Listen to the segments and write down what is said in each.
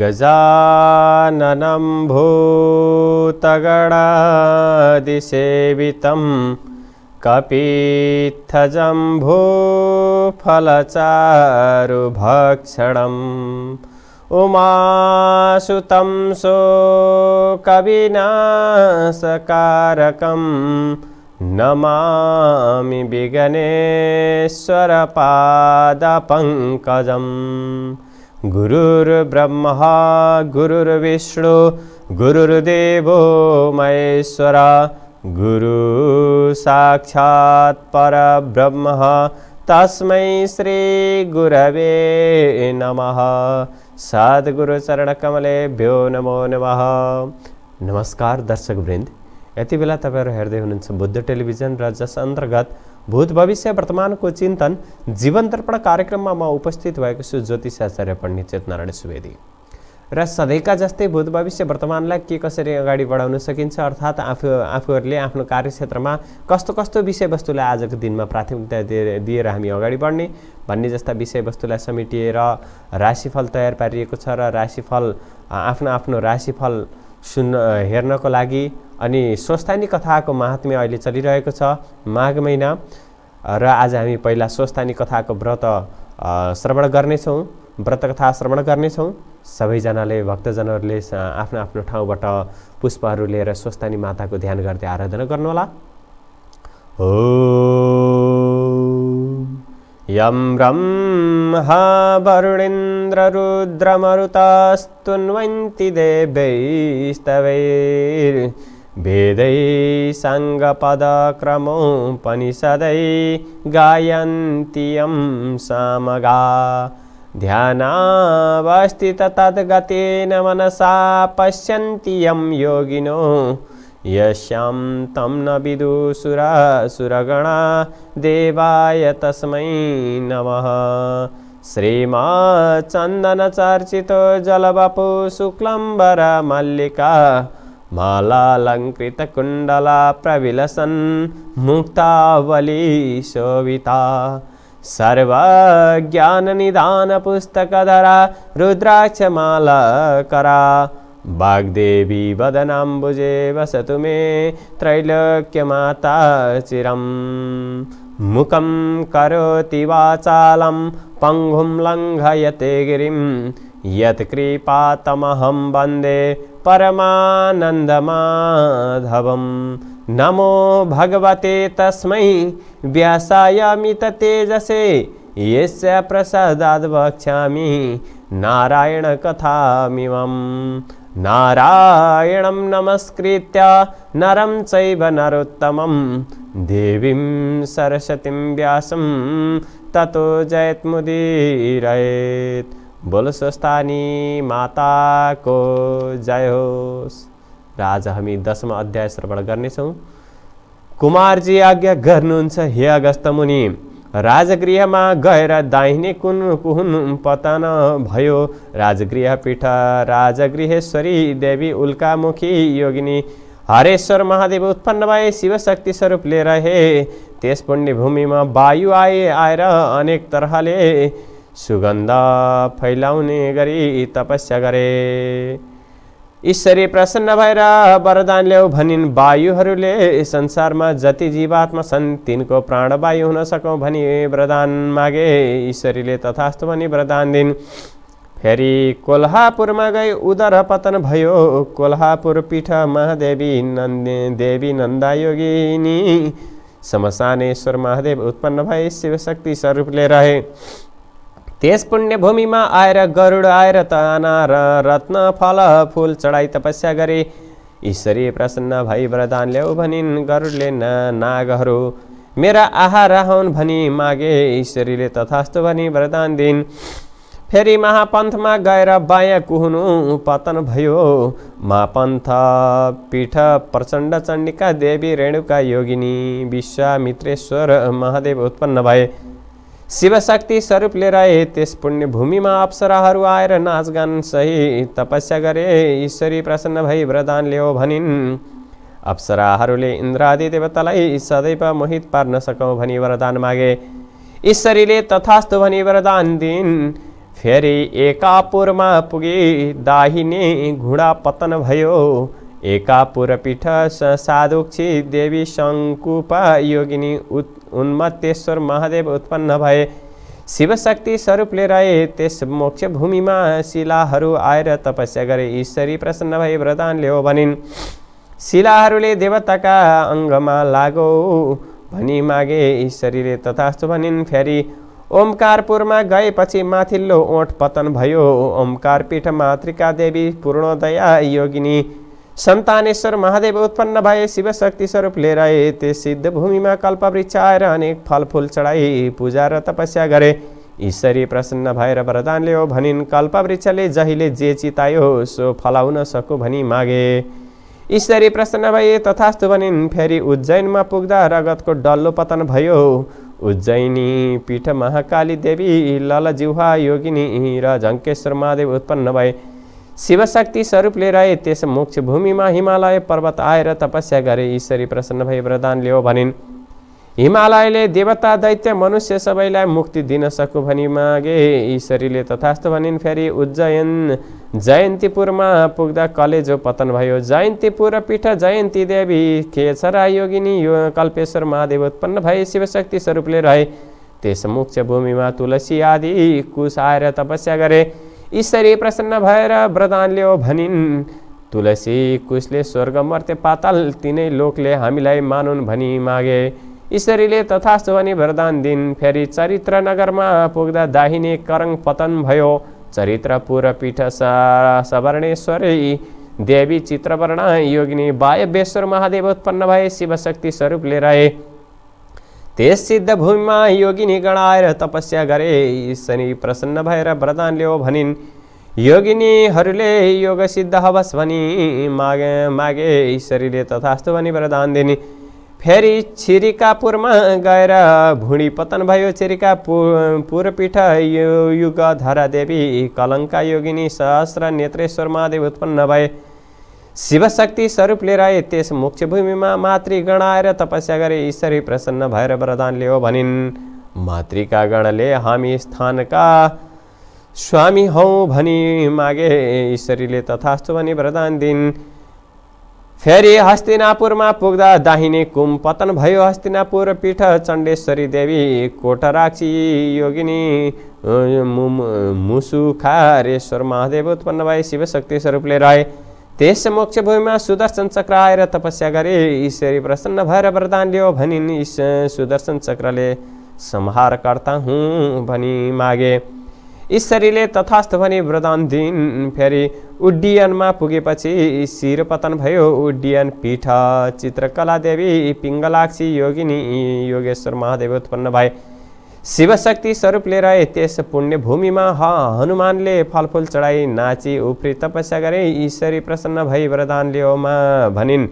गजाननं भूतगडादिसेवितं कपित्थजम्भूफलचारुभक्षणम् उमासुतं so कविनाशकारकं नमामि विगणेश्वरपादपङ्कजम् गुरुर्ब्रह्मा गुरुर्विष्णु गुरुर्देवो महेश्वरा गुरु साक्षात् परब्रह्म तस्मै गुरवे नमः सद्गुरुचरणकमलेभ्यो नमो नमः नमस्कार दर्शकवृन्द यति बेला तपाईँहरू हेर्दै हुनुहुन्छ बुद्ध टेलिभिजन र जस अन्तर्गत भूत भविष्य वर्तमानको चिन्तन जीवन तर्पण कार्यक्रममा म उपस्थित भएको छु आचार्य पण्डित चेतनारायण सुवेदी र सधैँका जस्तै भूत भविष्य वर्तमानलाई के कसरी अगाडि बढाउन सकिन्छ अर्थात् आफू आफूहरूले आफ्नो कार्यक्षेत्रमा कस्तो कस्तो विषयवस्तुलाई आजको दिनमा प्राथमिकता दिएर हामी अगाडि बढ्ने भन्ने जस्ता विषयवस्तुलाई समेटिएर राशिफल तयार पारिएको छ र राशिफल आफ्नो आफ्नो राशिफल सुन्न हेर्नको लागि अनि स्वस्थानी कथाको महात्म्य अहिले चलिरहेको छ माघ महिना र आज हामी पहिला स्वस्थानी कथाको व्रत श्रवण गर्नेछौँ व्रत कथा श्रवण गर्नेछौँ सबैजनाले भक्तजनहरूले आफ्नो आफ्नो ठाउँबाट पुष्पहरू लिएर स्वस्थानी माताको ध्यान गर्दै आराधना गर्नुहोला हो यम यं ब्रह्म वरुणेन्द्ररुद्रमरुतास्तुन्वन्ति देवैस्तवैर् भेदै सङ्गपदक्रमोपनिषदै गायन्त्यं सामगा ध्यानावस्थिततद्गतेन मनसा पश्यन्ति यं योगिनो यस्यां तं न विदुसुरासुरगणा देवाय तस्मै नमः श्रीमाचन्दनचर्चितो जलवपु मल्लिका मालालङ्कृतकुण्डला प्रविलसन् मुक्तावली शोभिता सर्वज्ञाननिधानपुस्तकधरा रुद्राक्षमालाकरा वाग्देवी वदनाम्बुजे वसतु मे त्रैलोक्यमाता चिरम् मुखं करोति वाचालं पङ्गुं लङ्घयते गिरिं यत्कृपातमहं वन्दे परमानन्दमाधवं नमो भगवते तस्मै व्यासायामि तेजसे यस्य प्रसादाद् वक्ष्यामि नारायणकथामिमं नारायणं नमस्कृत्य नरं चैव नरोत्तमं देवीं सरस्वतीं व्यासं ततो जयत्मुदीरयेत् बोल स्वस्थानी माताको जय होस् र आज हामी दसमा अध्याय श्रवण गर्नेछौँ कुमारजी आज्ञा गर्नुहुन्छ हे अगस्त मुनि राजगृहमा गएर दाहिने कुन कुन पतन भयो राजगृह पीठ राजगृहेश्वरी देवी उल्कामुखी योगिनी हरेश्वर महादेव उत्पन्न भए शिवशक्ति स्वरूप लिएर हे त्यस पुण्यभूमिमा वायु आए आएर अनेक तरहले सुगन्ध फैलाउने गरी तपस्या गरे ईश्वरी प्रसन्न भएर वरदान ल्याऊ भनिन् वायुहरूले संसारमा जति जीवात्मा छन् तिनको प्राणवायु हुन सकौँ भनी वरदान मागे ईश्वरीले तथास्तु भनी वरदान दिन् फेरि कोल्हापुरमा गई उदर पतन भयो कोल्हापुर पीठ महादेवी नन्द देवी योगिनी शमशानेश्वर महादेव उत्पन्न भए शिवशक्ति स्वरूपले रहे त्यस भूमिमा आएर गरुड आएर र रत्न फल फुल चढाई तपस्या गरे ईश्वरी प्रसन्न भई वरदान ल्याऊ भनिन् गरुडले न नागहरू मेरा आहार हौन् भनी मागे ईश्वरीले तथास्तु भनी वरदान दिन् फेरि महापन्थमा गएर बायाँ कुहुनु पतन भयो महापन्थ पीठ प्रचण्ड चण्डिका देवी रेणुका योगिनी विश्वामित्रेश्वर महादेव उत्पन्न भए शिवशक्ति स्वरूप रहे त्यस पुण्य भूमिमा अप्सराहरू आएर नाचगान सही तपस्या गरे ईश्वरी प्रसन्न भई वरदान ल्याऊ भनिन् अप्सराहरूले इन्द्रादि देवतालाई सदैव मोहित पार्न सकौँ भनी वरदान मागे ईश्वरीले तथास्तु भनी वरदान दिन् फेरि एकापुरमा पुगे दाहिने घुँडा पतन भयो एकापुर पीठ साधुक्षी देवी शङ्कुपा योगिनी उत् उनमा तेश्वर महादेव उत्पन्न भए शिवशक्ति स्वरूपले रहे त्यस मोक्ष भूमिमा शिलाहरू आएर तपस्या गरे ईश्वरी प्रसन्न भए व्रदान ल्याऊ भनिन् शिलाहरूले देवताका अङ्गमा लागौ भनी मागे ईश्वरीले तथास्तु भनिन् फेरि ओमकारपुरमा गएपछि माथिल्लो ओठ पतन भयो ओमकार पीठ मातृका देवी पूर्णोदया योगिनी सन्तानेश्वर महादेव उत्पन्न भए शिवशक्ति स्वरूप लिएर आए ते सिद्ध भूमिमा कल्पवृक्ष आएर अनेक फलफुल चढाए पूजा र तपस्या गरे ईश्वरी प्रसन्न भएर वरदान ल्यायो भनिन् कल्पवृक्षले जहिले जे चितायो सो फलाउन सकु भनी मागे ईश्वरी प्रसन्न भए तथास्तु भनिन् फेरि उज्जैनमा पुग्दा रगतको डल्लो पतन भयो उज्जैनी पीठ महाकाली देवी जिह्वा योगिनी र झङ्केश्वर महादेव उत्पन्न भए शिवशक्ति स्वरूपले रहे त्यस मुख्य भूमिमा हिमालय पर्वत आएर तपस्या गरे ईश्वरी प्रसन्न भई वरदान लियो भनिन् हिमालयले देवता दैत्य मनुष्य सबैलाई मुक्ति दिन सकु भनी मागे ईश्वरीले तथास्तु भनिन् फेरि उज्जयन जयन्तीपुरमा पुग्दा कलेजो पतन भयो जयन्तीपुर पीठ जयन्ती देवी के छ योगिनी यो कल्पेश्वर महादेव उत्पन्न भए शिवशक्ति स्वरूपले रहे त्यस मुख्य भूमिमा तुलसी आदि कुश आएर तपस्या गरे ईश्वरी प्रसन्न भएर वरदान ल्यो भनिन् तुलसी कुशले स्वर्ग मर्त्य पाताल तिनै लोकले हामीलाई मानुन् भनी मागे ईश्वरीले तथास्तु भनी वरदान दिन फेरि चरित्र नगरमा पुग्दा दाहिने करङ पतन भयो चरित्र पीठ सवर्णेश्वरी देवी चित्रवर्ण योगिनी वायवेश्वर महादेव उत्पन्न भए शिवशक्ति स्वरूपले रहे त्यस सिद्ध भूमिमा योगिनी गणाएर तपस्या गरे शनि प्रसन्न भएर वरदान लियो भनिन् योगिनीहरूले योग सिद्ध हवस् भनी मागे मागे ईश्वरीले तथास्तु भनी वरदान दिने फेरि छिरिकापुरमा गएर भुँडी पतन भयो छिरिकापुर पुरपीठ यो युग धरादेवी कलङ्का योगिनी सहस्र नेत्रेश्वर महादेव उत्पन्न भए शिवशक्ति स्वरूप लिएर त्यस मुख्य भूमिमा मातृ गणाएर तपस्या गरे ईश्वरी प्रसन्न भएर वरदान लियो भनिन् मातृका गणले हामी स्थानका स्वामी हौ भनी मागे ईश्वरीले तथास्तु भनी वरदान दिन् फेरि हस्तिनापुरमा पुग्दा दाहिने कुम पतन भयो हस्तिनापुर पीठ चण्डेश्वरी देवी कोटराक्षी योगिनी मुसुखारेश्वर महादेव उत्पन्न भए शिवशक्ति स्वरूपले रहे त्यस मोक्ष भूमिमा सुदर्शन चक्र आएर तपस्या गरे ईश्वरी प्रसन्न भएर वरदान लियो भनिन् इस सुदर्शन चक्रले संहारकर्ता हुँ भनी मागे ईश्वरीले तथास्थ भनी वरदान दिन फेरि उड्डयनमा पुगेपछि शिरपतन भयो उड्डयन पीठ चित्रकला देवी पिङ्गलाक्षी योगिनी योगेश्वर महादेव उत्पन्न भए शिवशक्ति स्वरूपले रहे त्यस पुण्यभूमिमा हनुमानले फलफुल चढाई नाची उफ्री तपस्या गरे ईश्वरी प्रसन्न भई वरदान लियोमा भनिन्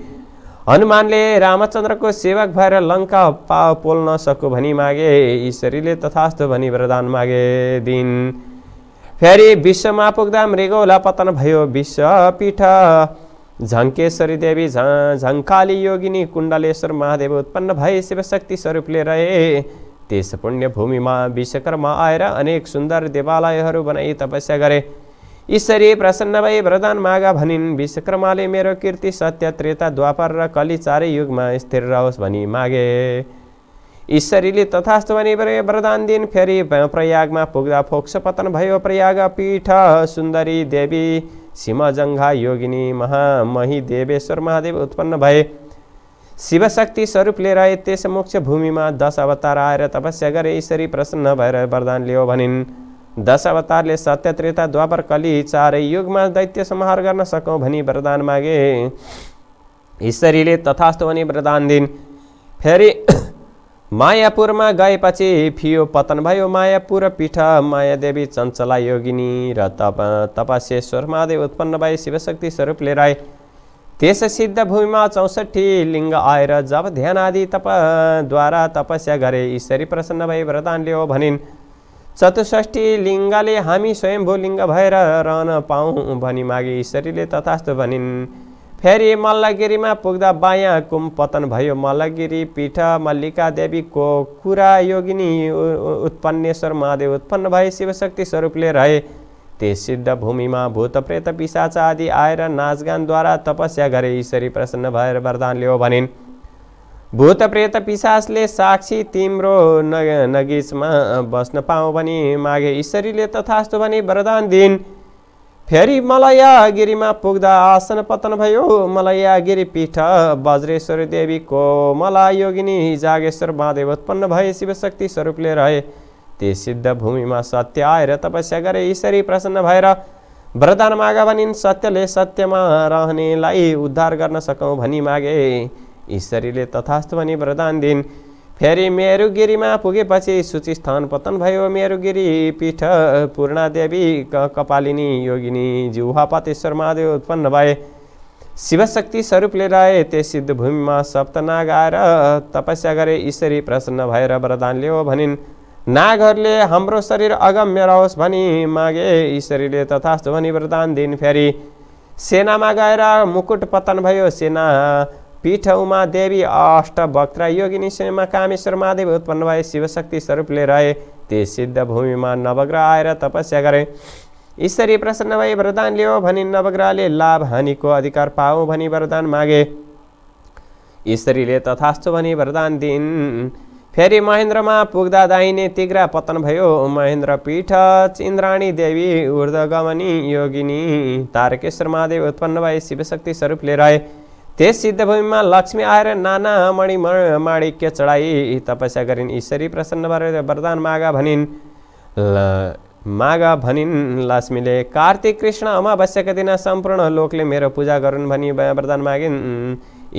हनुमानले रामचन्द्रको सेवक भएर लङ्का पा पोल्न सकु भनी मागे ईश्वरीले तथास्तु भनी वरदान मागे दिन फेरि विश्वमा पुग्दा मृगौला पतन भयो विश्वपीठ झङ्केश्वरी देवी झ झङ्काली योगिनी कुण्डलेश्वर महादेव उत्पन्न भए शिवशक्ति स्वरूपले रहे त्यस पुण्य भूमिमा विश्वकर्मा आएर अनेक सुन्दर देवालयहरू बनाई तपस्या गरे यसरी प्रसन्न भए वरदान मागा भनिन् विश्वकर्माले मेरो कीर्ति सत्य त्रेता द्वापर र कलि चारै युगमा स्थिर रहोस् भनी मागे ईश्वरीले तथास्तु भने वरदान दिन फेरि प्रयागमा पुग्दा फोक्स पतन भयो प्रयाग पीठ सुन्दरी देवी सिमजङ्घा योगिनी महामही देवेश्वर महादेव उत्पन्न भए शिवशक्ति स्वरूप लिएर त्यस मोक्ष भूमिमा दश अवतार आएर तपस्या गरे यसरी प्रसन्न भएर वरदान लियो भनिन् दश अवतारले सत्य त्रेता द्वापर कलि चारै युगमा दैत्य संहार गर्न सकौँ भनी वरदान मागे ईश्वरीले तथास्तो भनी वरदान दिन् फेरि मायापुरमा गएपछि फियो पतन भयो मायापुर पीठ मायादेवी चञ्चला योगिनी र तप तपस्येश्वर महादेव उत्पन्न भए शिवशक्ति स्वरूप लिएर आए त्यस सिद्ध भूमिमा चौसठी लिङ्ग आएर जब ध्यान आदि तपद्वारा तपस्या गरे ईश्वरी प्रसन्न भए वरदान लियो भनिन् चतुष्ठी लिङ्गले हामी स्वयम्भू लिङ्ग भएर रहन पाऊँ भनी मागे ईश्वरीले तथास्तु भनिन् फेरि मल्लगिरीमा पुग्दा बायाँ कुम पतन भयो मल्लगिरी पीठ मल्लिका देवीको कुरा योगिनी उत्पन्नेश्वर महादेव उत्पन्न भए शिवशक्ति स्वरूपले रहे त्यस सिद्ध भूमिमा भूत प्रेत पिसाच आदि आएर नाचगानद्वारा तपस्या गरे ईश्वरी प्रसन्न भएर वरदान लियो भनिन् भूत प्रेत पिसासले साक्षी तिम्रो नग नगिचमा बस्न पाऊ भनी मागे ईश्वरीले तथास्तु भने वरदान दिइन् फेरि मलयागिरीमा पुग्दा आसन पतन भयो मलयागिरी पीठ बज्रेश्वरी देवीको मला योगिनी जागेश्वर महादेव उत्पन्न भए शिवशक्ति स्वरूपले रहे ते सिद्ध भूमिमा सत्य आएर तपस्या गरे यसरी प्रसन्न भएर वरदान माग भनिन् सत्यले सत्यमा रहनेलाई उद्धार गर्न सकौँ भनी मागे ईश्वरीले तथास्तु भनी वरदान दिन् फेरि मेरुगिरीमा पुगेपछि सूची स्थान पतन भयो मेरुगिरी पीठ पूर्णादेवी कपालिनी योगिनी जिउहापतेश्वर महादेव उत्पन्न भए शिवशक्ति स्वरूपले रहे त्यो सिद्ध भूमिमा सप्तनाग आएर तपस्या गरे ईश्वरी प्रसन्न भएर वरदान लियो भनिन् नागहरूले हाम्रो शरीर अगम्य रहोस् भनी मागे ईश्वरीले तथास्तु भनी वरदान दिन फेरि सेनामा गएर मुकुट पतन भयो सेना पीठ उमा देवी अष्टभक्त योगिनी सेनामा कामेश्वर महादेव उत्पन्न भए शिवशक्ति स्वरूपले रहे ती सिद्ध भूमिमा नवग्रह आएर तपस्या गरे ईश्वरी प्रसन्न भए वरदान लियो भनी नवग्रहले लाभ हानिको अधिकार पाऊ भनी वरदान मागे ईश्वरीले तथास्तु भनी वरदान दिन फेरि महेन्द्रमा पुग्दा दाहिने तिग्रा पतन भयो महेन्द्र पीठ चिन्द्राणी देवी ऊर्धगमनी योगिनी तारकेश्वर महादेव उत्पन्न भए शिवशक्ति स्वरूप स्वरूपले रहे त्यस सिद्धभूमिमा लक्ष्मी आएर नाना मणि माणिक्य चढाई तपस्या गरिन् ईश्वरी प्रसन्न भएर वरदान मागा भनिन् मागा भनिन् लक्ष्मीले कार्तिक कृष्ण अमावस्याको दिन सम्पूर्ण लोकले मेरो पूजा गरून् भनी वरदान मागिन्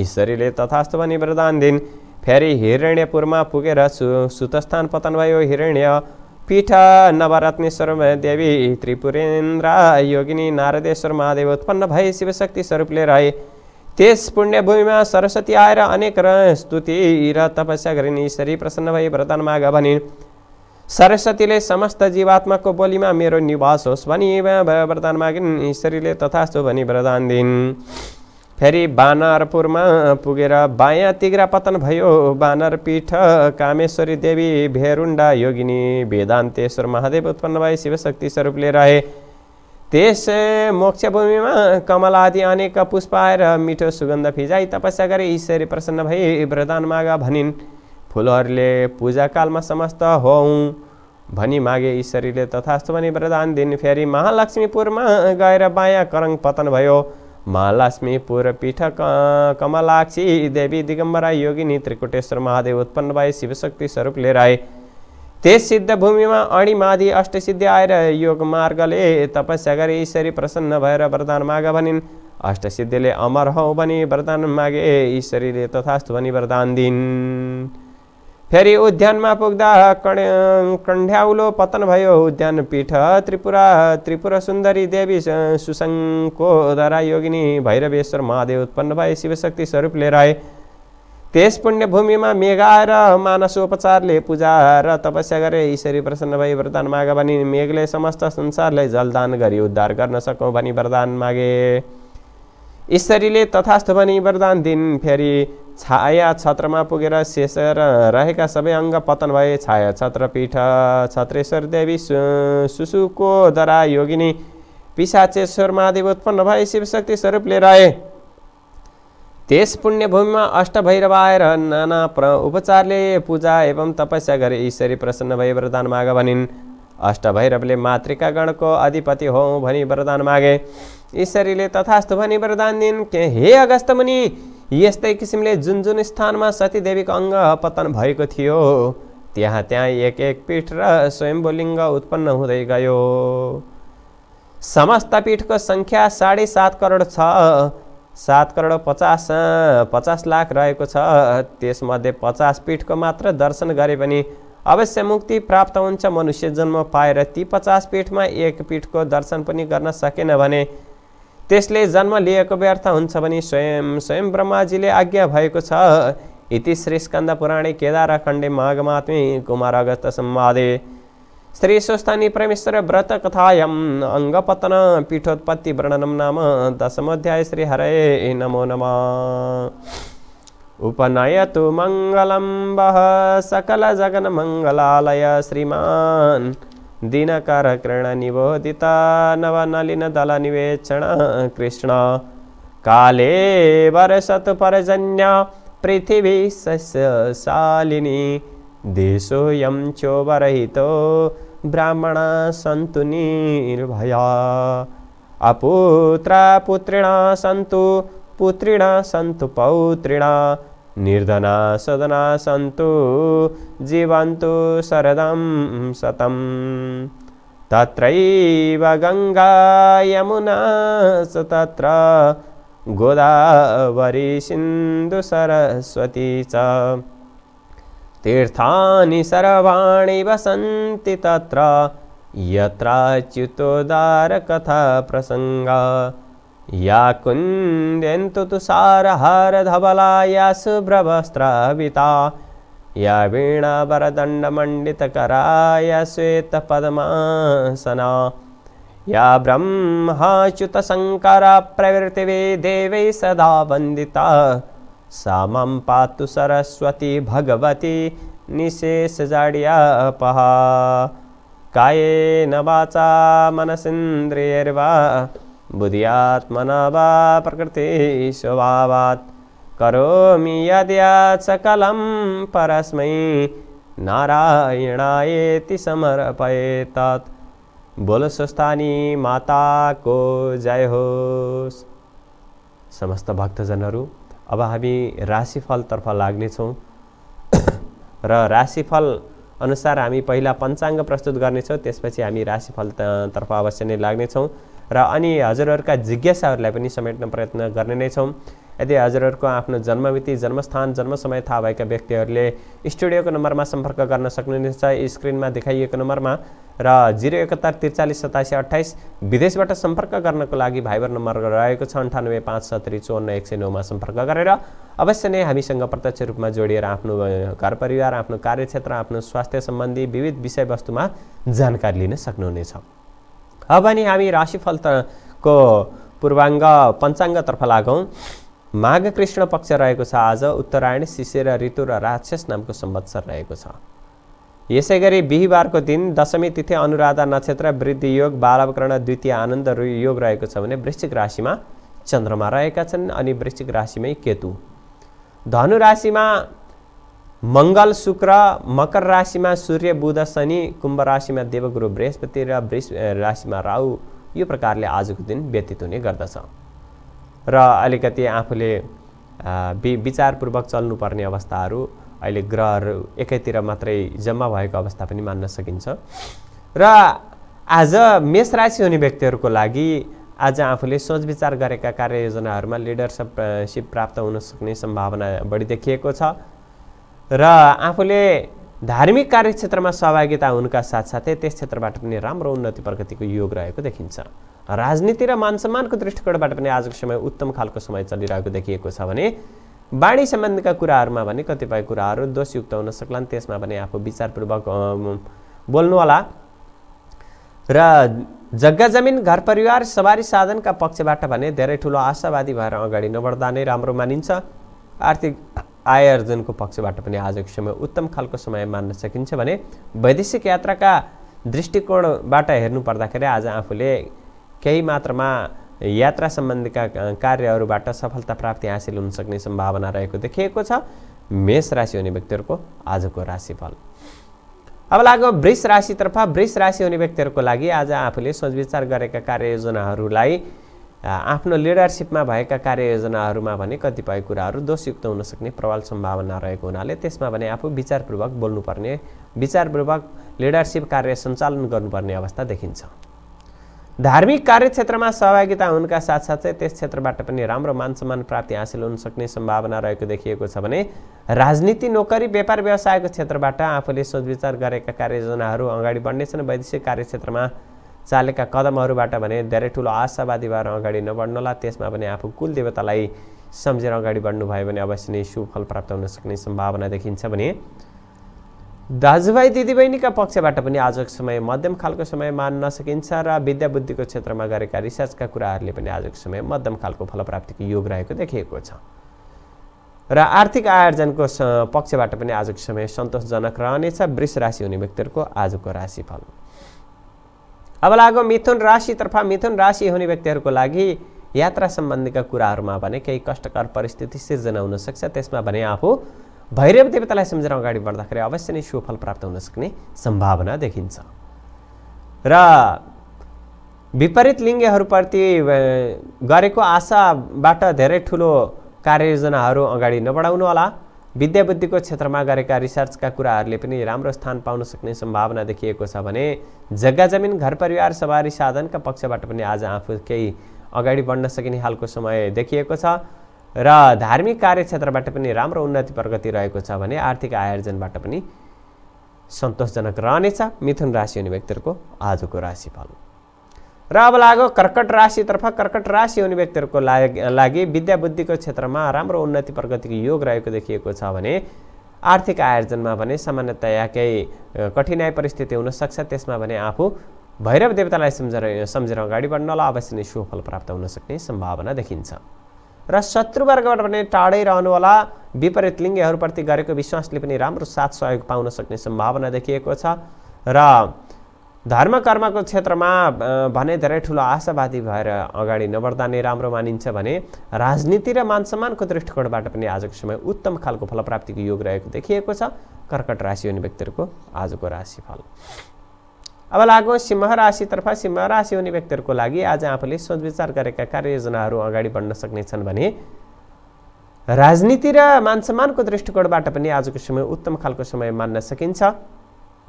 ईश्वरीले तथास्तु भनी वरदान दिन् फेरि हिरण्यपुरमा पुगेर सु सुतस्थान पतन भयो हिरण्य पीठ नवरत्नेश्वर देवी त्रिपुरेन्द्र योगिनी नारदेश्वर महादेव उत्पन्न भए शिवशक्ति स्वरूपले रहे त्यस पुण्यभूमिमा सरस्वती आएर अनेक र स्तुति र तपस्या गरिन् ईश्वरी प्रसन्न भई वरदान माग भनिन् सरस्वतीले समस्त जीवात्माको बोलीमा मेरो निवास होस् भनी वरदान मागिन् ईश्वरीले तथास्तु भनी वरदान दिन् फेरि बानरपुरमा पुगेर बायाँ तिग्रा पतन भयो बानरपीठ कामेश्वरी देवी भेरुण्डा योगिनी वेदान्तेश्वर महादेव उत्पन्न भए शिवशक्ति स्वरूपले रहे त्यस मोक्षभूमिमा कमल आदि अनेक पुष्प आएर मिठो सुगन्ध फिजाई तपस्या गरे ईश्वरी प्रसन्न भई वरदान माग भनिन् फुलहरूले पूजाकालमा समस्त हो भनी मागे ईश्वरीले तथास्तु भनी वरदान दिन फेरि महालक्ष्मीपुरमा गएर बायाँ करङ पतन भयो महालक्ष्मी पूर्वपीठ कमलाक्षी देवी दिगम्बरा योगिनी त्रिकुटेश्वर महादेव उत्पन्न भए शिवशक्ति स्वरूप लिएर आए त्यस सिद्ध भूमिमा अणिमाधि अष्टसिद्धि आएर योग मार्गले तपस्या गरे ईश्वरी प्रसन्न भएर वरदान माग भनिन् अष्टसिद्धिले अमर हौ भनी वरदान मागे ईश्वरीले तथास्तु भनी वरदान दिन् फेरि उद्यानमा पुग्दा कण कण्ड्याउलो पतन भयो उद्यान पीठ त्रिपुरा त्रिपुरा सुन्दरी देवी सुसङ्गको दरा योगिनी भैरवेश्वर महादेव उत्पन्न भए शिवशक्ति स्वरूप लिएर आए त्यस पुण्यभूमिमा मेघा र मानसोपचारले पूजा र तपस्या गरे यसरी प्रसन्न भई वरदान माग भनी मेघले समस्त संसारलाई जलदान गरी उद्धार गर्न सकौँ भनी वरदान मागे ईश्वरीले तथास्थ भनी वरदान दिन फेरि छाया छत्रमा पुगेर शेष रहेका सबै अङ्ग पतन भए छाया छत्रपीठ छत्रेश्वर देवी सुसुको दरा योगिनी पिसाचेश्वर महादेव उत्पन्न भए शिवशक्ति स्वरूपले रहे त्यस पुण्यभूमिमा अष्ट भैरव आएर नाना प्र उपचारले पूजा एवं तपस्या गरे ईश्वरी प्रसन्न भए वरदान माग भनिन् अष्ट भैरवले गणको अधिपति हौ भनी वरदान मागे ईश्वरीले तथास्तु भनी वरदान दिन् के हे अगस्त मुनि यस्तै किसिमले जुन जुन स्थानमा सतीदेवीको अङ्ग पतन भएको थियो त्यहाँ त्यहाँ एक एक पीठ र स्वयम्भूलिङ्ग उत्पन्न हुँदै गयो समस्त पीठको सङ्ख्या साढे सात करोड छ सात करोड पचास पचास लाख रहेको छ त्यसमध्ये पचास पीठको मात्र दर्शन गरे पनि अवश्य मुक्ति प्राप्त हुन्छ मनुष्य जन्म पाएर ती पचास पीठमा एक पीठको दर्शन पनि गर्न सकेन भने त्यसले जन्म लिएको व्यर्थ हुन्छ भने स्वयं स्वयं ब्रह्माजीले आज्ञा भएको छ इति श्री स्कन्द पुराणे केदारखण्डे माघमात्मे कुमार अगस्त संवादे श्री सुस्थानी परमेश्वर व्रत अंग अङ्गपतन पीठोत्पत्ति वर्णनम नाम दशमोध्याय श्री हरे नमो नमः उपनयतु सकल वः सकलजगन्मङ्गलालय श्रीमान् दिनकरकरण निबोदिता नवनलिनदलनिवेचना कृष्ण काले वर्षतु परजन्य पृथिवी शस्यशालिनी देशोऽयं चो वरहितो ब्राह्मणा सन्तु निर्भया अपुत्रा पुत्रिणा सन्तु पुत्रिणा सन्तु पौत्रिणा सदना सन्तु जीवन्तु शरदं शतं तत्रैव गङ्गायमुना स तत्र सरस्वती च तीर्थानि सर्वाणि वसन्ति तत्र यत्राच्युतोदारकथाप्रसङ्गा या कुन्द्यन्तु तु या सुभ्रवस्त्राविता या वीणा श्वेतपद्मासना या ब्रह्माच्युतशङ्कराप्रवृत्तिवे देवै सदा वन्दिता सा मां पातु सरस्वती भगवती निशेषजाड्यापहा कायेन वाचा मनसिन्द्रियर्वा बुद्ध्यात्मना वा प्रकृति स्वभावात् करोमि यद्यात् सकलं परस्मै नारायणायेति समर्पयेतत् तत् माताको जय होस् समस्त भक्तजनहरू अब हामी राशिफलतर्फ लाग्नेछौँ र राशिफल अनुसार हामी पहिला पञ्चाङ्ग प्रस्तुत गर्नेछौँ त्यसपछि हामी राशिफल तर्फ अवश्य नै लाग्नेछौँ र अनि हजुरहरूका जिज्ञासाहरूलाई पनि समेट्न प्रयत्न गर्ने नै छौँ यदि हजुरहरूको आफ्नो जन्ममिति जन्मस्थान जन्म समय थाहा भएका व्यक्तिहरूले स्टुडियोको नम्बरमा सम्पर्क गर्न सक्नुहुनेछ स्क्रिनमा देखाइएको नम्बरमा र जिरो एकहत्तर त्रिचालिस सतासी अठाइस विदेशबाट सम्पर्क गर्नको लागि भाइबर नम्बर रहेको छ अन्ठानब्बे पाँच सत्तरी चौन्न एक सय नौमा सम्पर्क गरेर अवश्य नै हामीसँग प्रत्यक्ष रूपमा जोडिएर आफ्नो घर परिवार आफ्नो कार्यक्षेत्र आफ्नो स्वास्थ्य सम्बन्धी विविध विषयवस्तुमा जानकारी लिन सक्नुहुनेछ अब नि हामी राशिफल राशिफलको पूर्वाङ्ग पञ्चाङ्गतर्फ लागौँ माघ कृष्ण पक्ष रहेको छ आज उत्तरायण शिशिर ऋतु र राक्षस नामको संवत्सर रहेको छ यसै गरी बिहिबारको दिन दशमी तिथि अनुराधा नक्षत्र वृद्धि योग बालवकरण द्वितीय आनन्द योग रहेको छ भने वृश्चिक राशिमा चन्द्रमा रहेका छन् अनि वृश्चिक राशिमै केतु धनु राशिमा मङ्गल शुक्र मकर राशिमा सूर्य बुध शनि कुम्भ राशिमा देवगुरु बृहस्पति र वृष राशिमा राहु यो प्रकारले आजको दिन व्यतीत हुने गर्दछ र अलिकति आफूले वि विचारपूर्वक चल्नुपर्ने अवस्थाहरू अहिले ग्रहहरू एकैतिर मात्रै जम्मा भएको अवस्था पनि मान्न सकिन्छ र आज मेष राशि हुने व्यक्तिहरूको लागि आज आफूले सोच विचार गरेका कार्ययोजनाहरूमा लिडरसिप प्राप्त हुन सक्ने सम्भावना बढी देखिएको छ र आफूले धार्मिक कार्यक्षेत्रमा सहभागिता हुनुका साथसाथै त्यस क्षेत्रबाट पनि राम्रो उन्नति प्रगतिको योग रहेको देखिन्छ राजनीति र मान सम्मानको दृष्टिकोणबाट पनि आजको समय उत्तम खालको समय चलिरहेको देखिएको छ भने बाणी सम्बन्धीका कुराहरूमा भने कतिपय कुराहरू दोषयुक्त हुन सक्लान् त्यसमा भने आफू विचारपूर्वक बोल्नुहोला र जग्गा जमिन घर परिवार सवारी साधनका पक्षबाट भने धेरै ठुलो आशावादी भएर अगाडि नबढ्दा नै राम्रो मानिन्छ आर्थिक आय आर्जनको पक्षबाट पनि आजको समय उत्तम खालको समय मान्न सकिन्छ भने वैदेशिक यात्राका दृष्टिकोणबाट हेर्नु पर्दाखेरि आज आफूले केही मात्रामा यात्रा सम्बन्धीका कार्यहरूबाट सफलता प्राप्ति हासिल हुन सक्ने सम्भावना रहेको देखिएको छ मेष राशि हुने व्यक्तिहरूको आजको राशिफल अब लाग्यो वृष राशितर्फ वृष राशि हुने व्यक्तिहरूको लागि आज आफूले सोचविचार गरेका कार्ययोजनाहरूलाई आफ्नो लिडरसिपमा भएका कार्ययोजनाहरूमा भने कतिपय कुराहरू दोषयुक्त हुन सक्ने प्रबल सम्भावना रहेको हुनाले त्यसमा भने आफू विचारपूर्वक बोल्नुपर्ने विचारपूर्वक लिडरसिप कार्य सञ्चालन गर्नुपर्ने अवस्था देखिन्छ धार्मिक कार्यक्षेत्रमा सहभागिता हुनुका साथसाथै त्यस क्षेत्रबाट पनि राम्रो मान सम्मान प्राप्ति हासिल हुन सक्ने सम्भावना रहेको देखिएको छ भने राजनीति नोकरी व्यापार व्यवसायको क्षेत्रबाट आफूले सोचविचार गरेका कार्ययोजनाहरू अगाडि बढ्नेछन् वैदेशिक कार्यक्षेत्रमा चालेका कदमहरूबाट भने धेरै ठुलो आशावादी भएर अगाडि नबढ्नुहोला त्यसमा पनि आफू कुल देवतालाई सम्झेर अगाडि बढ्नुभयो भने अवश्य नै सुफल प्राप्त हुन सक्ने सम्भावना देखिन्छ भने दाजुभाइ दिदीबहिनीका पक्षबाट पनि आजको समय मध्यम खालको समय मान्न सकिन्छ र विद्या बुद्धिको क्षेत्रमा गरेका रिसर्चका कुराहरूले पनि आजको समय मध्यम खालको फलप्राप्तिको योग रहेको देखिएको छ र आर्थिक आयोजनको पक्षबाट पनि आजको समय सन्तोषजनक रहनेछ वृष राशि हुने व्यक्तिहरूको आजको राशिफल अब लागो मिथुन राशितर्फ मिथुन राशि हुने व्यक्तिहरूको लागि यात्रा सम्बन्धीका कुराहरूमा भने केही कष्टकर परिस्थिति सिर्जना हुनसक्छ त्यसमा भने आफू भैरव देवतालाई सम्झेर अगाडि बढ्दाखेरि अवश्य नै सुफल प्राप्त हुन सक्ने सम्भावना देखिन्छ र विपरीत लिङ्गहरूप्रति गरेको आशाबाट धेरै ठुलो कार्ययोजनाहरू अगाडि नबढाउनु होला विद्याबुद्धिको क्षेत्रमा गरेका रिसर्चका कुराहरूले पनि राम्रो स्थान पाउन सक्ने सम्भावना देखिएको छ भने जग्गा जमिन घर परिवार सवारी साधनका पक्षबाट पनि आज आफू केही अगाडि बढ्न सकिने खालको समय देखिएको छ र धार्मिक कार्यक्षेत्रबाट पनि राम्रो उन्नति प्रगति रहेको छ भने आर्थिक आयोजनबाट पनि सन्तोषजनक रहनेछ मिथुन राशि हुने व्यक्तिहरूको आजको राशिफल र अब लाग्यो कर्कट राशितर्फ कर्कट राशि हुने व्यक्तिहरूको लागि विद्या बुद्धिको क्षेत्रमा राम्रो उन्नति प्रगतिको योग रहेको देखिएको छ भने आर्थिक आयोजनमा भने सामान्यतया केही कठिनाइ परिस्थिति हुनसक्छ त्यसमा भने आफू भैरव देवतालाई सम्झेर सम्झेर अगाडि बढ्नलाई अवश्य नै सुफल प्राप्त हुन सक्ने सम्भावना देखिन्छ र शत्रुवर्गबाट भने टाढै रहनुहोला विपरीत लिङ्गहरूप्रति गरेको विश्वासले पनि राम्रो साथ सहयोग पाउन सक्ने सम्भावना देखिएको छ र धर्म कर्मको क्षेत्रमा भने धेरै ठुलो आशावादी भएर अगाडि नबढ्दा नै राम्रो मानिन्छ भने राजनीति र मान सम्मानको दृष्टिकोणबाट पनि आजको समय उत्तम खालको फलप्राप्तिको योग रहेको देखिएको छ कर्कट राशि हुने व्यक्तिहरूको आजको राशिफल अब लागो सिंह राशितर्फ सिंह राशि हुने व्यक्तिहरूको लागि आज आफूले सोच विचार गरेका कार्ययोजनाहरू अगाडि बढ्न सक्नेछन् भने राजनीति र मानसम्मानको दृष्टिकोणबाट पनि आजको समय उत्तम खालको समय मान्न सकिन्छ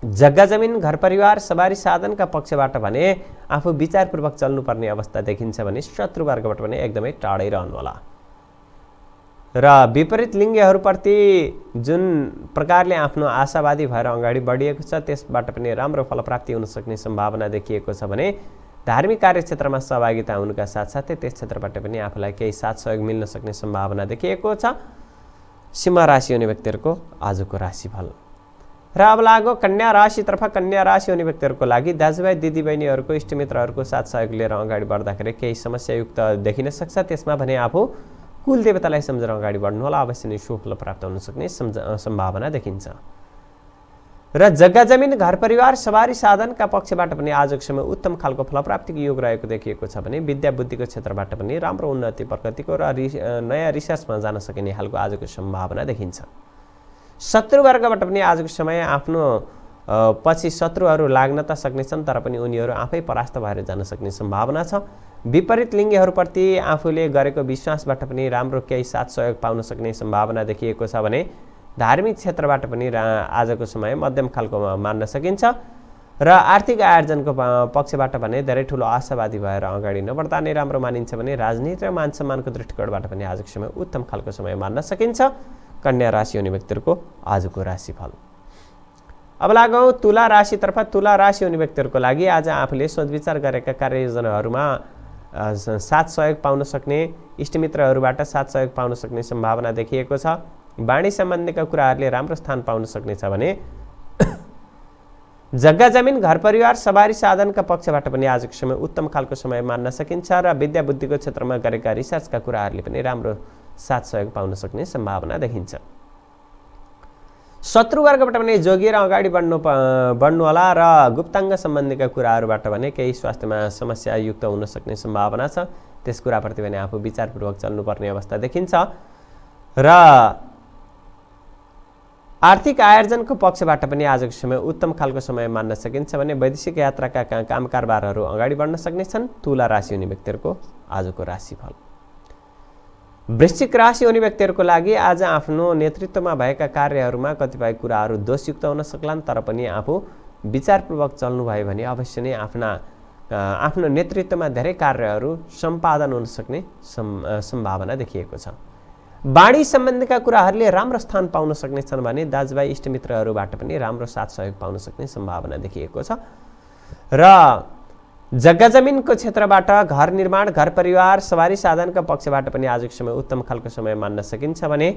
जग्गा जमिन घर परिवार सवारी साधनका पक्षबाट भने आफू विचारपूर्वक चल्नुपर्ने अवस्था देखिन्छ भने शत्रुवर्गबाट भने एकदमै टाढै रहनु होला र विपरीत लिङ्गहरूप्रति जुन प्रकारले आफ्नो आशावादी भएर अगाडि बढिएको छ त्यसबाट पनि राम्रो फलप्राप्ति हुन सक्ने सम्भावना देखिएको छ भने धार्मिक कार्यक्षेत्रमा सहभागिता हुनुका साथसाथै त्यस क्षेत्रबाट पनि आफूलाई केही साथ सहयोग मिल्न सक्ने सम्भावना देखिएको छ सीमा राशि हुने व्यक्तिहरूको आजको राशिफल र अब लाग्यो कन्या राशितर्फ कन्या राशि हुने व्यक्तिहरूको लागि दाजुभाइ दिदीबहिनीहरूको इष्टमित्रहरूको साथ सहयोग लिएर अगाडि बढ्दाखेरि केही समस्यायुक्त देखिन सक्छ त्यसमा भने आफू कुल देवतालाई सम्झेर अगाडि बढ्नु होला अवश्य नै सुफल प्राप्त हुन सक्ने सम्भावना देखिन्छ र जग्गा जमिन घर परिवार सवारी साधनका पक्षबाट पनि आजको समय उत्तम खालको फलप्राप्तिको योग रहेको देखिएको छ भने विद्या बुद्धिको क्षेत्रबाट पनि राम्रो उन्नति प्रगतिको र नयाँ रिसर्चमा जान सकिने खालको आजको सम्भावना देखिन्छ शत्रुवर्गबाट पनि आजको समय आफ्नो पछि शत्रुहरू लाग्न त सक्नेछन् तर पनि उनीहरू आफै परास्त भएर जान सक्ने सम्भावना छ विपरीत लिङ्गीहरूप्रति आफूले गरेको विश्वासबाट पनि राम्रो केही साथ सहयोग पाउन सक्ने सम्भावना देखिएको छ भने धार्मिक क्षेत्रबाट पनि आजको समय मध्यम खालको मान्न सकिन्छ र आर्थिक आयोजनको पक्षबाट भने धेरै ठुलो आशावादी भएर अगाडि नबढ्दा नै राम्रो मानिन्छ भने राजनीति र मान सम्मानको दृष्टिकोणबाट पनि आजको समय उत्तम खालको समय मान्न सकिन्छ कन्या राशि हुने व्यक्तिहरूको आजको राशिफल अब लागौँ तुला राशितर्फ तुला राशि हुने व्यक्तिहरूको लागि आज आफूले सोचविचार गरेका कार्ययोजनाहरूमा साथ सहयोग पाउन सक्ने इष्टमित्रहरूबाट साथ सहयोग पाउन सक्ने सम्भावना देखिएको छ वाणी सम्बन्धीका कुराहरूले राम्रो स्थान पाउन सक्नेछ भने जग्गा जमिन घर परिवार सवारी साधनका पक्षबाट पनि आजको समय उत्तम खालको समय मान्न सकिन्छ र विद्या बुद्धिको क्षेत्रमा गरेका रिसर्चका कुराहरूले पनि राम्रो साथ सहयोग पाउन सक्ने सम्भावना देखिन्छ शत्रुवर्गबाट भने जोगिएर अगाडि बढ्नु बढ्नुहोला र गुप्ताङ्ग सम्बन्धीका कुराहरूबाट भने केही स्वास्थ्यमा समस्या युक्त हुन सक्ने सम्भावना छ त्यस कुराप्रति भने आफू विचारपूर्वक चल्नुपर्ने अवस्था देखिन्छ र आर्थिक आयोजनको पक्षबाट पनि आजको समय उत्तम खालको समय मान्न सकिन्छ भने वैदेशिक यात्राका काम कारबारहरू अगाडि बढ्न सक्नेछन् तुला राशि हुने व्यक्तिहरूको आजको राशिफल वृश्चिक राशि हुने व्यक्तिहरूको लागि आज आफ्नो नेतृत्वमा भएका कार्यहरूमा कतिपय कुराहरू दोषयुक्त हुन सक्लान् तर पनि आफू विचारपूर्वक चल्नुभयो भने अवश्य नै आफ्ना आफ्नो नेतृत्वमा धेरै कार्यहरू सम्पादन हुन सक्ने सम्भावना देखिएको छ बाढी सम्बन्धीका कुराहरूले राम्रो स्थान पाउन सक्नेछन् भने दाजुभाइ इष्टमित्रहरूबाट पनि राम्रो साथ सहयोग पाउन सक्ने सम्भावना देखिएको छ र जग्गा जमिनको क्षेत्रबाट घर निर्माण घर परिवार सवारी साधनका पक्षबाट पनि आजको समय उत्तम खालको समय मान्न सकिन्छ भने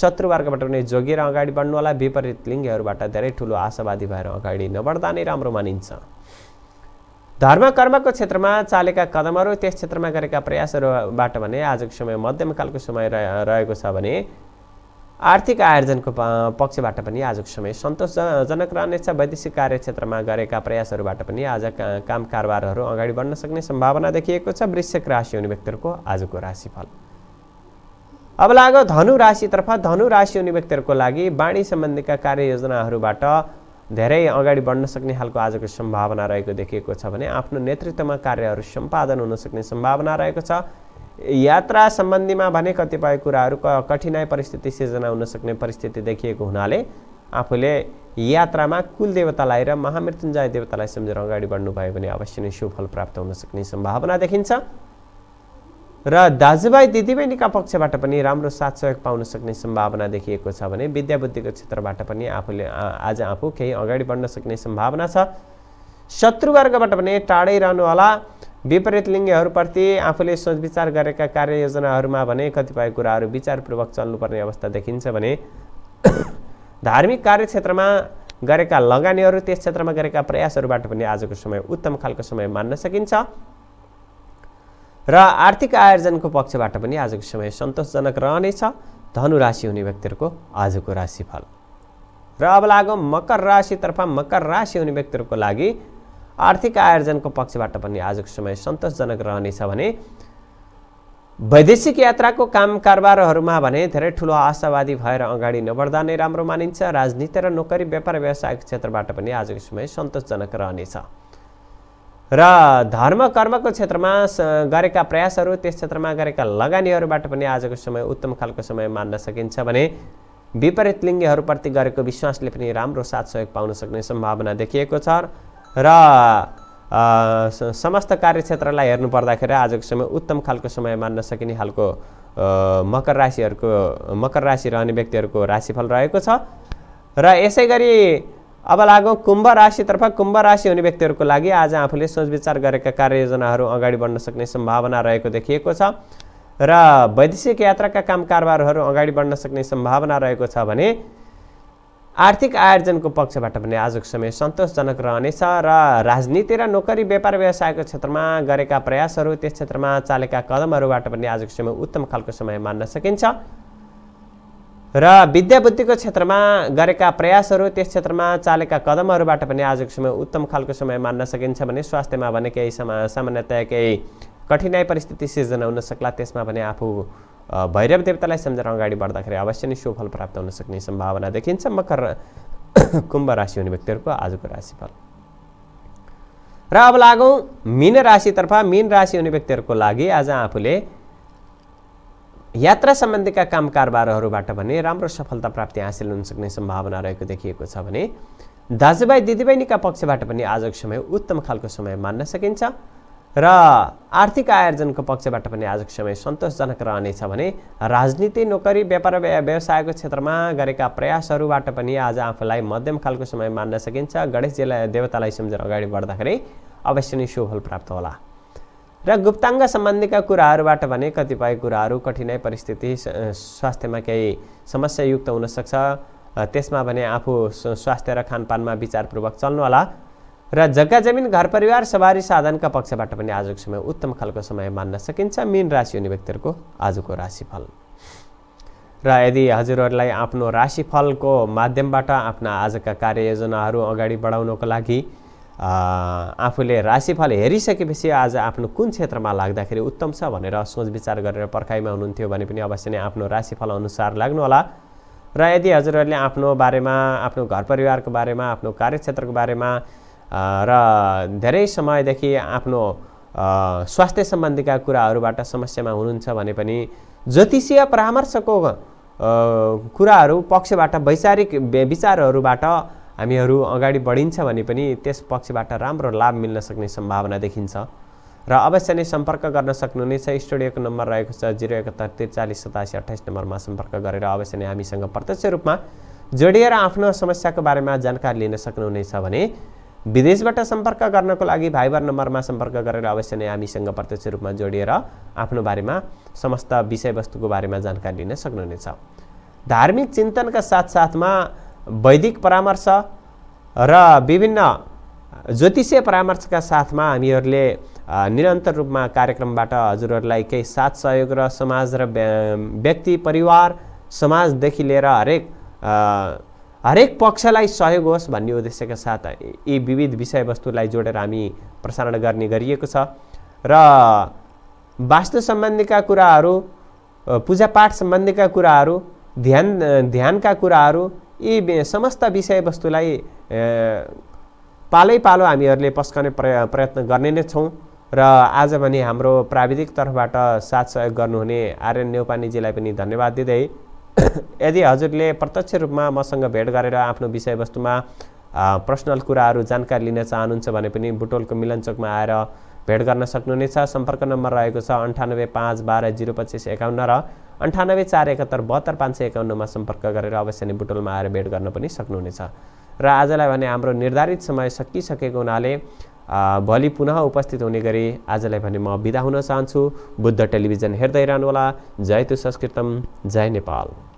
शत्रुवर्गबाट पनि जोगिएर अगाडि बढ्नु होला विपरीत लिङ्गहरूबाट धेरै ठुलो आशावादी भएर अगाडि नबढ्दा नै राम्रो मानिन्छ धर्म कर्मको क्षेत्रमा चालेका कदमहरू त्यस क्षेत्रमा गरेका प्रयासहरूबाट भने आजको समय मध्यमकालको समय रहेको छ भने आर्थिक आयोजनको पक्षबाट पनि आजको समय सन्तोषजनक रहनेछ वैदेशिक कार्यक्षेत्रमा गरेका प्रयासहरूबाट पनि आज काम कारोबारहरू अगाडि बढ्न सक्ने सम्भावना देखिएको छ वृश्चिक राशि हुने व्यक्तिहरूको आजको राशिफल अब लाग धनु राशितर्फ धनु राशि हुने व्यक्तिहरूको लागि बाणी सम्बन्धीका कार्ययोजनाहरूबाट धेरै अगाडि बढ्न सक्ने खालको आजको सम्भावना रहेको देखिएको छ भने आफ्नो नेतृत्वमा कार्यहरू सम्पादन हुन सक्ने सम्भावना रहेको छ यात्रा सम्बन्धीमा भने कतिपय कुराहरू कठिनाइ परिस्थिति सिर्जना हुन सक्ने परिस्थिति देखिएको हुनाले आफूले यात्रामा कुल देवतालाई र महामृत्युञ्जय देवतालाई सम्झेर अगाडि बढ्नुभयो भने अवश्य नै सुफल प्राप्त हुन सक्ने सम्भावना देखिन्छ र दाजुभाइ दिदीबहिनीका पक्षबाट पनि राम्रो साथ सहयोग पाउन सक्ने सम्भावना देखिएको छ भने विद्याबुद्धिको क्षेत्रबाट पनि आफूले आज आफू केही अगाडि बढ्न सक्ने सम्भावना छ शत्रुवर्गबाट पनि टाढै रहनुहोला विपरीत लिङ्गीहरूप्रति आफूले सोचविचार गरेका कार्ययोजनाहरूमा भने कतिपय कुराहरू विचारपूर्वक चल्नुपर्ने अवस्था देखिन्छ भने धार्मिक कार्यक्षेत्रमा गरेका लगानीहरू त्यस क्षेत्रमा गरेका प्रयासहरूबाट पनि आजको समय उत्तम खालको समय मान्न सकिन्छ र आर्थिक आयोजनको पक्षबाट पनि आजको समय सन्तोषजनक रहनेछ धनुराशि हुने व्यक्तिहरूको आजको राशिफल र अब लागौँ मकर राशितर्फ मकर राशि हुने व्यक्तिहरूको लागि आर्थिक आयोजनको पक्षबाट पनि आजको समय सन्तोषजनक रहनेछ भने वैदेशिक यात्राको काम कारोबारहरूमा भने धेरै ठुलो आशावादी भएर अगाडि नबढ्दा नै राम्रो मानिन्छ राजनीति र नोकरी व्यापार व्यवसायको क्षेत्रबाट पनि आजको समय सन्तोषजनक रहनेछ र धर्म कर्मको क्षेत्रमा गरेका प्रयासहरू त्यस क्षेत्रमा गरेका लगानीहरूबाट पनि आजको समय उत्तम खालको समय मान्न सकिन्छ भने विपरीत लिङ्गीहरूप्रति गरेको विश्वासले पनि राम्रो साथ सहयोग पाउन सक्ने सम्भावना देखिएको छ र समस्त कार्यक्षेत्रलाई हेर्नु पर्दाखेरि आजको समय उत्तम खालको समय मान्न सकिने खालको मकर राशिहरूको मकर राशि रहने व्यक्तिहरूको राशिफल रहेको छ र यसै गरी अब लागौँ कुम्भ राशितर्फ कुम्भ राशि हुने व्यक्तिहरूको लागि आज आफूले सोच विचार गरेका कार्ययोजनाहरू अगाडि बढ्न सक्ने सम्भावना रहेको देखिएको छ र वैदेशिक यात्राका काम कारबारहरू अगाडि बढ्न सक्ने सम्भावना रहेको छ भने आर्थिक आयोजनको पक्षबाट पनि आजको समय सन्तोषजनक रहनेछ र राजनीति र नोकरी व्यापार व्यवसायको क्षेत्रमा गरेका प्रयासहरू त्यस क्षेत्रमा चालेका कदमहरूबाट पनि आजको समय उत्तम खालको समय मान्न सकिन्छ र विद्याबुद्धिको क्षेत्रमा गरेका प्रयासहरू त्यस क्षेत्रमा चालेका कदमहरूबाट पनि आजको समय उत्तम खालको समय मान्न सकिन्छ भने स्वास्थ्यमा भने केही सामान्यतया केही कठिनाई परिस्थिति सिर्जना हुन सक्ला त्यसमा भने आफू भैरव देवतालाई सम्झेर अगाडि बढ्दाखेरि अवश्य नै शुभफल प्राप्त हुन सक्ने सम्भावना देखिन्छ मकर कुम्भ राशि हुने व्यक्तिहरूको आजको राशिफल र अब लागौँ मिन राशितर्फ मीन राशि हुने व्यक्तिहरूको लागि आज आफूले यात्रा सम्बन्धीका काम कारोबारहरूबाट भने राम्रो सफलता प्राप्ति हासिल हुन सक्ने सम्भावना रहेको देखिएको छ भने दाजुभाइ दिदीबहिनीका पक्षबाट पनि आजको समय उत्तम खालको समय मान्न सकिन्छ र आर्थिक आयोजनको पक्षबाट पनि आजको समय सन्तोषजनक रहनेछ भने राजनीति नोकरी व्यापार व्यवसायको क्षेत्रमा गरेका प्रयासहरूबाट पनि आज आफूलाई मध्यम खालको समय मान्न सकिन्छ गणेशजीलाई देवतालाई सम्झेर अगाडि बढ्दाखेरि अवश्य नै सुफल प्राप्त होला र गुप्ताङ्ग सम्बन्धीका कुराहरूबाट भने कतिपय कुराहरू कठिनाइ परिस्थिति स्वास्थ्यमा केही समस्यायुक्त हुनसक्छ त्यसमा भने आफू स्वास्थ्य र खानपानमा विचारपूर्वक चल्नुहोला र जग्गा जमिन घर परिवार सवारी साधनका पक्षबाट पनि आजको समय उत्तम खालको समय मान्न सकिन्छ मिन राशि हुने व्यक्तिहरूको आजको राशिफल र यदि हजुरहरूलाई आफ्नो राशिफलको माध्यमबाट आफ्ना आजका कार्ययोजनाहरू अगाडि बढाउनको लागि आफूले राशिफल हेरिसकेपछि आज आफ्नो कुन क्षेत्रमा लाग्दाखेरि उत्तम छ भनेर सोच विचार गरेर पर्खाइमा हुनुहुन्थ्यो भने पनि अवश्य नै आफ्नो राशिफल अनुसार लाग्नुहोला र यदि हजुरहरूले आफ्नो बारेमा आफ्नो घर परिवारको बारेमा आफ्नो कार्यक्षेत्रको बारेमा र धेरै समयदेखि आफ्नो स्वास्थ्य सम्बन्धीका कुराहरूबाट समस्यामा हुनुहुन्छ भने पनि ज्योतिषीय परामर्शको कुराहरू पक्षबाट वैचारिक विचारहरूबाट हामीहरू अगाडि बढिन्छ भने पनि त्यस पक्षबाट राम्रो लाभ मिल्न सक्ने सम्भावना देखिन्छ र अवश्य नै सम्पर्क गर्न सक्नुहुनेछ स्टुडियोको नम्बर रहेको छ जिरो एकहत्तर त्रिचालिस सतासी अठाइस नम्बरमा सम्पर्क गरेर अवश्य नै हामीसँग प्रत्यक्ष रूपमा जोडिएर आफ्नो समस्याको बारेमा जानकारी लिन सक्नुहुनेछ भने विदेशबाट सम्पर्क गर्नको लागि भाइबर नम्बरमा सम्पर्क गरेर अवश्य नै हामीसँग प्रत्यक्ष रूपमा जोडिएर आफ्नो बारेमा समस्त विषयवस्तुको बारेमा जानकारी लिन सक्नुहुनेछ धार्मिक चिन्तनका साथसाथमा वैदिक परामर्श र विभिन्न ज्योतिषीय परामर्शका साथमा हामीहरूले निरन्तर रूपमा कार्यक्रमबाट हजुरहरूलाई केही साथ सहयोग र समाज र व्यक्ति परिवार समाजदेखि लिएर हरेक हरेक पक्षलाई सहयोग होस् भन्ने उद्देश्यका साथ यी विविध विषयवस्तुलाई जोडेर हामी प्रसारण गर्ने गरिएको छ र वास्तु सम्बन्धीका कुराहरू पूजापाठ सम्बन्धीका कुराहरू ध्यान ध्यानका कुराहरू यी समस्त विषयवस्तुलाई पालै पालो हामीहरूले पस्कने प्रय प्रयत्न गर्ने नै छौँ र आज भने हाम्रो प्राविधिक तर्फबाट साथ सहयोग गर्नुहुने आर्यन नेौपानीजीलाई पनि धन्यवाद दिँदै यदि हजुरले प्रत्यक्ष रूपमा मसँग भेट गरेर आफ्नो विषयवस्तुमा पर्सनल कुराहरू जानकारी लिन चाहनुहुन्छ भने पनि बुटोलको मिलनचोकमा आएर भेट गर्न सक्नुहुनेछ सम्पर्क नम्बर रहेको छ अन्ठानब्बे पाँच बाह्र जिरो पच्चिस एकाउन्न र अन्ठानब्बे चार एकात्तर बहत्तर पाँच सय एकाउन्नमा सम्पर्क गरेर अवश्य नै बुटोलमा आएर भेट गर्न पनि सक्नुहुनेछ र आजलाई भने हाम्रो निर्धारित समय सकिसकेको हुनाले भोलि पुनः उपस्थित हुने गरी आजलाई भने म बिदा हुन चाहन्छु बुद्ध टेलिभिजन हेर्दै रहनुहोला जय तु संस्कृतम जय नेपाल